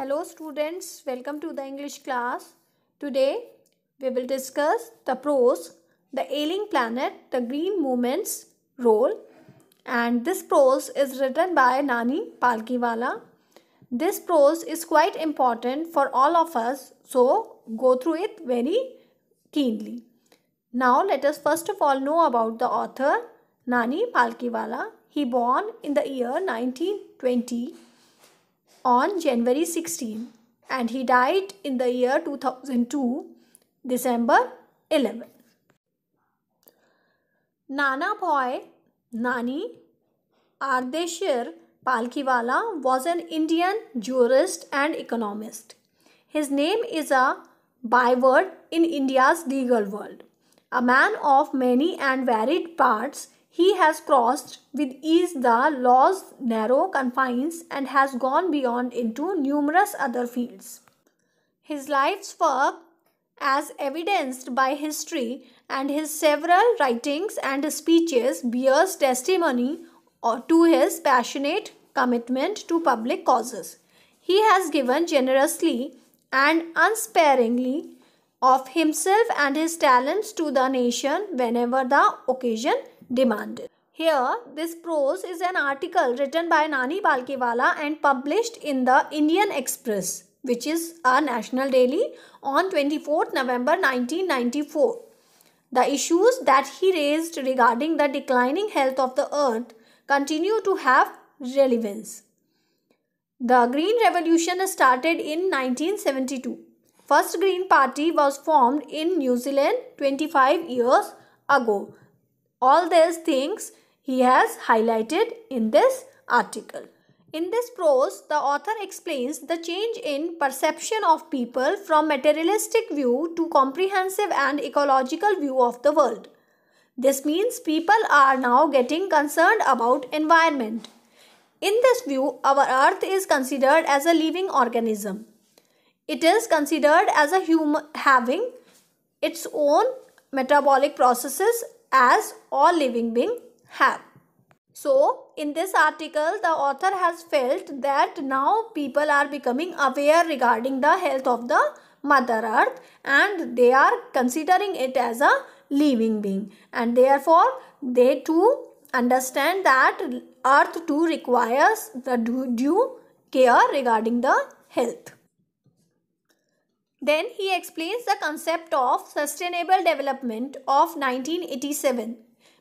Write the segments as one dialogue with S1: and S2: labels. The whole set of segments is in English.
S1: Hello students, welcome to the English class. Today we will discuss the prose, the ailing planet, the green movement's role and this prose is written by Nani Palkiwala. This prose is quite important for all of us so go through it very keenly. Now let us first of all know about the author Nani Palkiwala. He born in the year 1920 on January 16 and he died in the year 2002, December 11. Nana Boy, Nani Ardeshir Palkiwala was an Indian jurist and economist. His name is a byword in India's legal world. A man of many and varied parts, he has crossed with ease the law's narrow confines and has gone beyond into numerous other fields. His life's work, as evidenced by history and his several writings and speeches, bears testimony to his passionate commitment to public causes. He has given generously and unsparingly of himself and his talents to the nation whenever the occasion demanded. Here, this prose is an article written by Nani Balkiwala and published in the Indian Express, which is a national daily, on 24th November 1994. The issues that he raised regarding the declining health of the earth continue to have relevance. The Green Revolution started in 1972. First Green Party was formed in New Zealand 25 years ago. All these things he has highlighted in this article. In this prose, the author explains the change in perception of people from materialistic view to comprehensive and ecological view of the world. This means people are now getting concerned about environment. In this view, our earth is considered as a living organism. It is considered as a human having its own metabolic processes as all living being have. So, in this article, the author has felt that now people are becoming aware regarding the health of the Mother Earth and they are considering it as a living being and therefore they too understand that Earth too requires the due care regarding the health. Then he explains the concept of sustainable development of 1987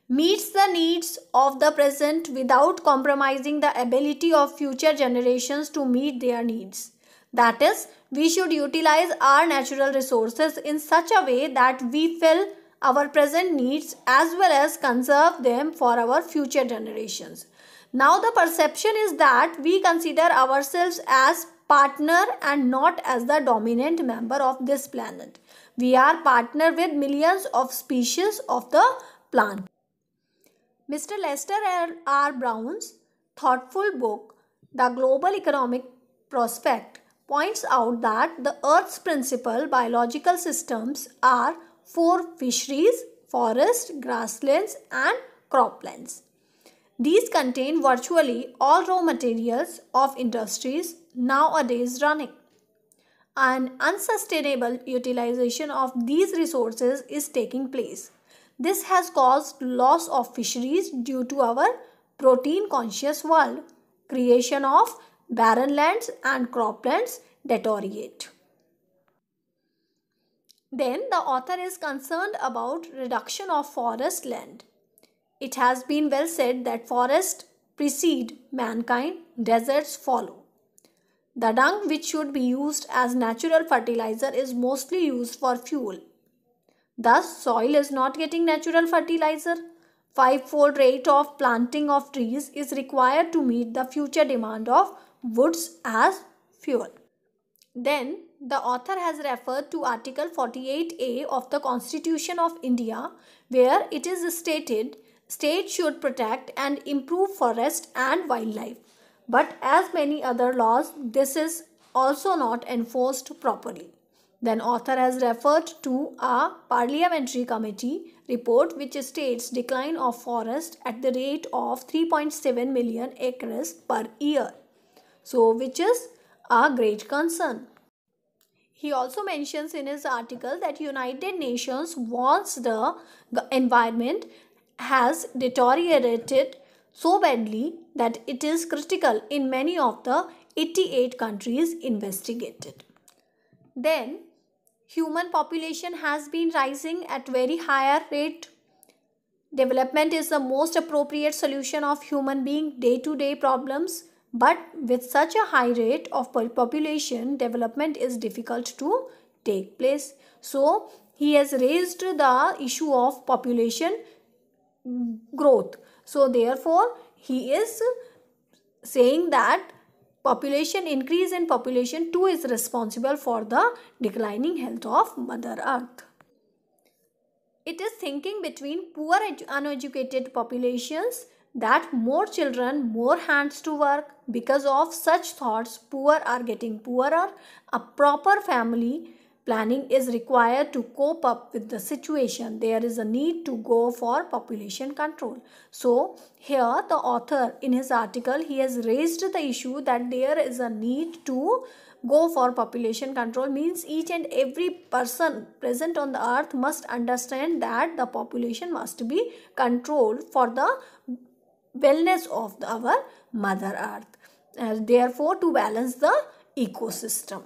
S1: meets the needs of the present without compromising the ability of future generations to meet their needs. That is, we should utilize our natural resources in such a way that we fill our present needs as well as conserve them for our future generations. Now, the perception is that we consider ourselves as partner and not as the dominant member of this planet. We are partner with millions of species of the plant. Mr. Lester R. Brown's thoughtful book, The Global Economic Prospect, points out that the Earth's principal biological systems are four fisheries, forests, grasslands, and croplands. These contain virtually all raw materials of industries, nowadays running. An unsustainable utilization of these resources is taking place. This has caused loss of fisheries due to our protein conscious world. Creation of barren lands and croplands deteriorate. Then the author is concerned about reduction of forest land. It has been well said that forests precede mankind, deserts follow. The dung which should be used as natural fertilizer is mostly used for fuel. Thus, soil is not getting natural fertilizer. Five-fold rate of planting of trees is required to meet the future demand of woods as fuel. Then, the author has referred to Article 48A of the Constitution of India where it is stated, state should protect and improve forest and wildlife. But as many other laws, this is also not enforced properly. Then author has referred to a parliamentary committee report which states decline of forest at the rate of 3.7 million acres per year. So which is a great concern. He also mentions in his article that United Nations warns the environment has deteriorated so badly that it is critical in many of the 88 countries investigated. Then, human population has been rising at very higher rate. Development is the most appropriate solution of human being day-to-day problems. But with such a high rate of population, development is difficult to take place. So, he has raised the issue of population mm, growth so therefore, he is saying that population increase in population two is responsible for the declining health of Mother Earth. It is thinking between poor uneducated populations that more children, more hands to work. Because of such thoughts, poor are getting poorer. A proper family Planning is required to cope up with the situation. There is a need to go for population control. So here the author in his article he has raised the issue that there is a need to go for population control means each and every person present on the earth must understand that the population must be controlled for the wellness of the, our mother earth and therefore to balance the ecosystem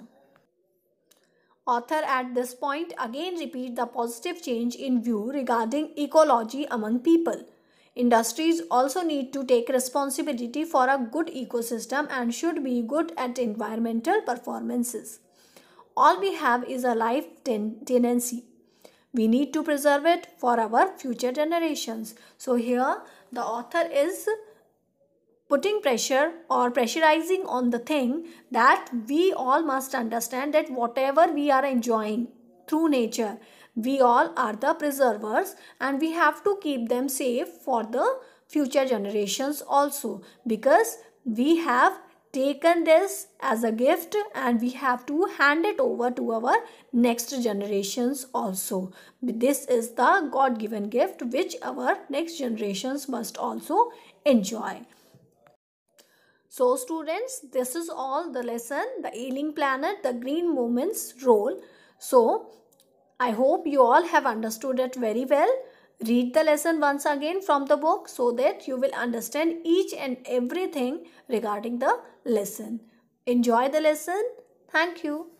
S1: Author at this point again repeat the positive change in view regarding ecology among people. Industries also need to take responsibility for a good ecosystem and should be good at environmental performances. All we have is a life ten- tenancy. We need to preserve it for our future generations. So, here the author is putting pressure or pressurizing on the thing that we all must understand that whatever we are enjoying through nature we all are the preservers and we have to keep them safe for the future generations also because we have taken this as a gift and we have to hand it over to our next generations also this is the god given gift which our next generations must also enjoy so students, this is all the lesson, the ailing planet, the green movement's role. So I hope you all have understood it very well. Read the lesson once again from the book so that you will understand each and everything regarding the lesson. Enjoy the lesson. Thank you.